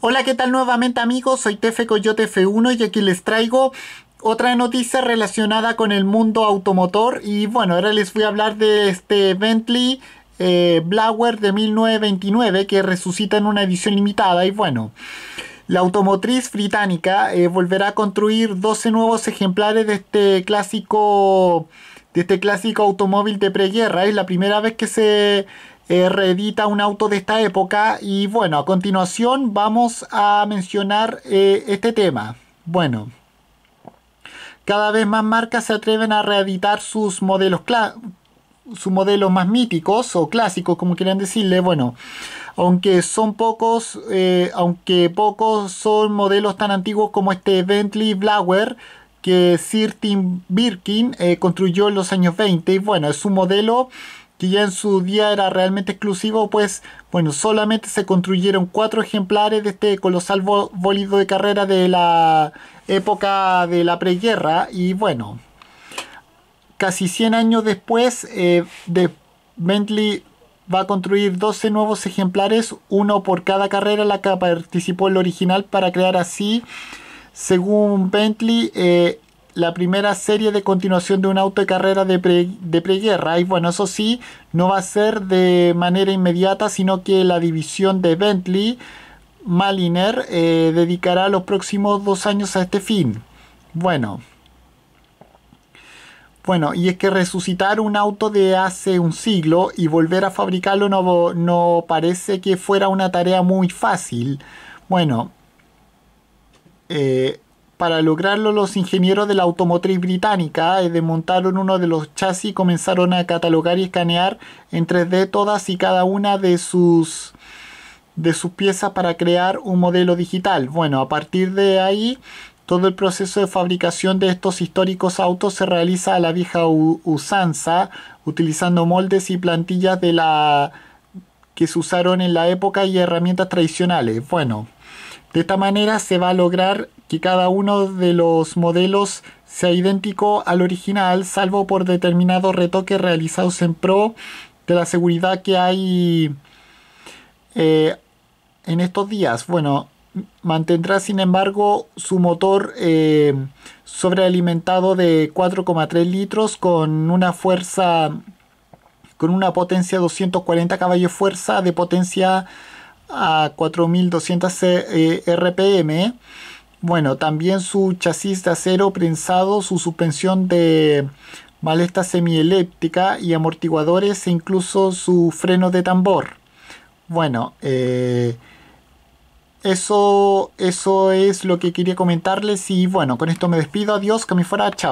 Hola, ¿qué tal nuevamente amigos? Soy Tefe Coyote F1 y aquí les traigo otra noticia relacionada con el mundo automotor y bueno, ahora les voy a hablar de este Bentley eh, de 1929 que resucita en una edición limitada y bueno. La automotriz británica eh, volverá a construir 12 nuevos ejemplares de este clásico de este clásico automóvil de preguerra. Es la primera vez que se eh, reedita un auto de esta época y bueno, a continuación vamos a mencionar eh, este tema. Bueno, cada vez más marcas se atreven a reeditar sus modelos sus modelos más míticos o clásicos, como quieran decirle, bueno, aunque son pocos, eh, aunque pocos son modelos tan antiguos como este Bentley Blower que Sir Tim Birkin construyó en los años 20 y bueno, es un modelo que ya en su día era realmente exclusivo, pues bueno, solamente se construyeron cuatro ejemplares de este colosal bólido de carrera de la época de la preguerra y bueno, casi 100 años después eh, de Bentley va a construir 12 nuevos ejemplares, uno por cada carrera en la que participó el original para crear así, según Bentley, eh, la primera serie de continuación de un auto de carrera de, preguerra. Y bueno, eso sí, no va a ser de manera inmediata, sino que la división de Bentley Maliner eh, dedicará los próximos dos años a este fin. Bueno. Bueno, y es que resucitar un auto de hace un siglo y volver a fabricarlo no, no parece que fuera una tarea muy fácil. Bueno, eh, para lograrlo, los ingenieros de la automotriz británica eh, desmontaron uno de los chasis y comenzaron a catalogar y escanear en 3D todas y cada una de sus de sus piezas para crear un modelo digital. Bueno, a partir de ahí todo el proceso de fabricación de estos históricos autos se realiza a la vieja usanza, utilizando moldes y plantillas de la que se usaron en la época y herramientas tradicionales. Bueno, de esta manera se va a lograr que cada uno de los modelos sea idéntico al original, salvo por determinados retoques realizados en pro de la seguridad que hay eh, en estos días. Bueno, mantendrá sin embargo su motor eh, sobrealimentado de 4,3 litros con una fuerza con una potencia 240 caballos fuerza de potencia a 4200 eh, RPM. ¿eh? Bueno, también su chasis de acero prensado, su suspensión de maleta semieléptica y amortiguadores e incluso su freno de tambor. Bueno, eh, eso, eso es lo que quería comentarles y bueno, con esto me despido, adiós, que me fuera, chao.